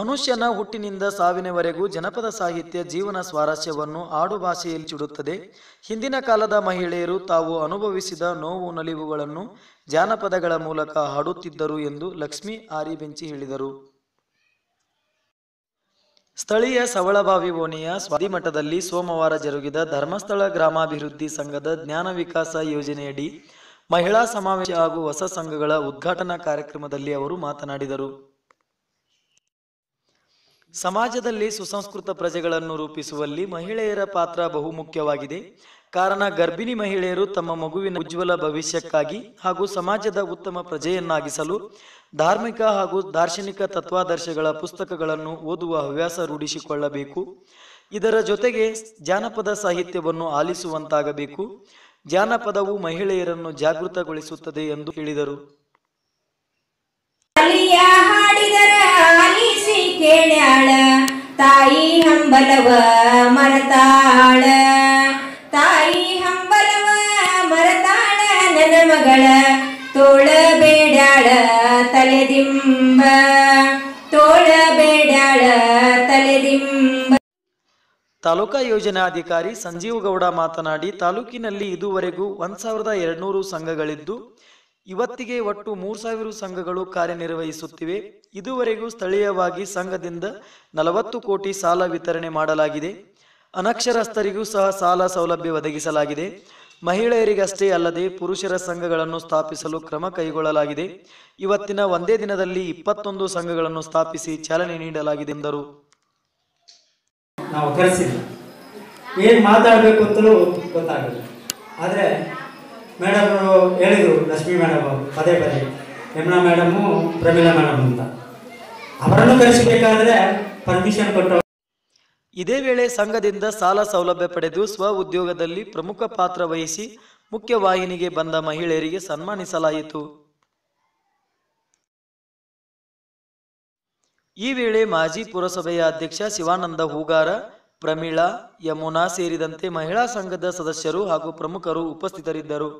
ಮನುಷ್ಯನ ಹುಟ್ಟಿನಿಂದ ಸಾವಿನವರೆಗೂ ಜನಪದ ಸಾಹಿತ್ಯ ಜೀವನ ಸ್ವಾರಸ್ಯವನ್ನು ಆಡುಭಾಷೆಯಲ್ಲಿ ಚುಡುತ್ತದೆ ಹಿಂದಿನ ಕಾಲದ ಮಹಿಳೆಯರು ತಾವು ಅನುಭವಿಸಿದ ನೋವು ನಲಿವುಗಳನ್ನು ಜಾನಪದಗಳ ಮೂಲಕ ಹಾಡುತ್ತಿದ್ದರು ಎಂದು ಲಕ್ಷ್ಮಿ ಆರಿಬೆಂಚಿ ಹೇಳಿದರು ಸ್ಥಳೀಯ ಸವಳಬಾವಿ ಓಣಿಯ ಸ್ವಾದಿಮಠದಲ್ಲಿ ಸೋಮವಾರ ಜರುಗಿದ ಧರ್ಮಸ್ಥಳ ಗ್ರಾಮಾಭಿವೃದ್ಧಿ ಸಂಘದ ಜ್ಞಾನ ವಿಕಾಸ ಯೋಜನೆಯಡಿ ಮಹಿಳಾ ಸಮಾವೇಶ ಹಾಗೂ ಹೊಸ ಸಂಘಗಳ ಉದ್ಘಾಟನಾ ಕಾರ್ಯಕ್ರಮದಲ್ಲಿ ಅವರು ಮಾತನಾಡಿದರು ಸಮಾಜದಲ್ಲಿ ಸುಸಂಸ್ಕೃತ ಪ್ರಜೆಗಳನ್ನು ರೂಪಿಸುವಲ್ಲಿ ಮಹಿಳೆಯರ ಪಾತ್ರ ಬಹುಮುಖ್ಯವಾಗಿದೆ ಕಾರಣ ಗರ್ಭಿಣಿ ಮಹಿಳೆಯರು ತಮ್ಮ ಮಗುವಿನ ಉಜ್ವಲ ಭವಿಷ್ಯಕ್ಕಾಗಿ ಹಾಗೂ ಸಮಾಜದ ಉತ್ತಮ ಪ್ರಜೆಯನ್ನಾಗಿಸಲು ಧಾರ್ಮಿಕ ಹಾಗೂ ದಾರ್ಶನಿಕ ತತ್ವಾದರ್ಶಗಳ ಪುಸ್ತಕಗಳನ್ನು ಓದುವ ಹವ್ಯಾಸ ರೂಢಿಸಿಕೊಳ್ಳಬೇಕು ಇದರ ಜೊತೆಗೆ ಜಾನಪದ ಸಾಹಿತ್ಯವನ್ನು ಆಲಿಸುವಂತಾಗಬೇಕು ಜಾನಪದವು ಮಹಿಳೆಯರನ್ನು ಜಾಗೃತಗೊಳಿಸುತ್ತದೆ ಎಂದು ಹೇಳಿದರು ಹಂಬಲವ ಮರತಾಳ ತಾಯಿ ಹಂಬಲವ ಮರತಾಳ ನನ್ನ ಮಗಳ ತೋಳ ತಲೆದಿಂಬ ತೋಳ ತಲೆದಿಂಬ ತಾಲೂಕಾ ಯೋಜನಾಧಿಕಾರಿ ಸಂಜೀವ್ ಗೌಡ ಮಾತನಾಡಿ ತಾಲೂಕಿನಲ್ಲಿ ಇದುವರೆಗೂ ಒಂದು ಸಾವಿರದ ಎರಡುನೂರು ಸಂಘಗಳಿದ್ದು ಇವತ್ತಿಗೆ ಒಟ್ಟು ಮೂರ್ ಸಾವಿರ ಸಂಘಗಳು ಕಾರ್ಯನಿರ್ವಹಿಸುತ್ತಿವೆ ಇದುವರೆಗೂ ಸ್ಥಳೀಯವಾಗಿ ಸಂಘದಿಂದ ನಲವತ್ತು ಕೋಟಿ ಸಾಲ ವಿತರಣೆ ಮಾಡಲಾಗಿದೆ ಅನಕ್ಷರಸ್ಥರಿಗೂ ಸಹ ಸಾಲ ಸೌಲಭ್ಯ ಒದಗಿಸಲಾಗಿದೆ ಮಹಿಳೆಯರಿಗಷ್ಟೇ ಅಲ್ಲದೆ ಪುರುಷರ ಸಂಘಗಳನ್ನು ಸ್ಥಾಪಿಸಲು ಕ್ರಮ ಕೈಗೊಳ್ಳಲಾಗಿದೆ ಇವತ್ತಿನ ಒಂದೇ ದಿನದಲ್ಲಿ ಇಪ್ಪತ್ತೊಂದು ಸಂಘಗಳನ್ನು ಸ್ಥಾಪಿಸಿ ಚಾಲನೆ ನೀಡಲಾಗಿದೆ ಎಂದರು ನಾವು ಮಾತಾಡಬೇಕು ಅಂತಲೂ ಗೊತ್ತಾಗಲ್ಲ ಆದರೆ ಮೇಡಮ್ ಹೇಳಿದರು ಲಕ್ಷ್ಮೀ ಮೇಡಮ್ ಪದೇ ಪದೇ ಯಮುನಾ ಮೇಡಮು ಪ್ರಮೀಳಾ ಮೇಡಮ್ ಅಂತ ಅವರನ್ನು ಕರೆಸಬೇಕಾದ್ರೆ ಪರ್ಮಿಷನ್ ಕೊಟ್ಟು ಇದೇ ವೇಳೆ ಸಂಘದಿಂದ ಸಾಲ ಸೌಲಭ್ಯ ಪಡೆದು ಸ್ವ ಉದ್ಯೋಗದಲ್ಲಿ ಪ್ರಮುಖ ಪಾತ್ರ ವಹಿಸಿ ಮುಖ್ಯವಾಹಿನಿಗೆ ಬಂದ ಮಹಿಳೆಯರಿಗೆ ಸನ್ಮಾನಿಸಲಾಯಿತು ಈ ವೇಳೆ ಮಾಜಿ ಪುರಸಭೆಯ ಅಧ್ಯಕ್ಷ ಶಿವಾನಂದ ಹೂಗಾರ ಪ್ರಮೀಳಾ ಯಮುನಾ ಸೇರಿದಂತೆ ಮಹಿಳಾ ಸಂಘದ ಸದಸ್ಯರು ಹಾಗೂ ಪ್ರಮುಖರು ಉಪಸ್ಥಿತರಿದ್ದರು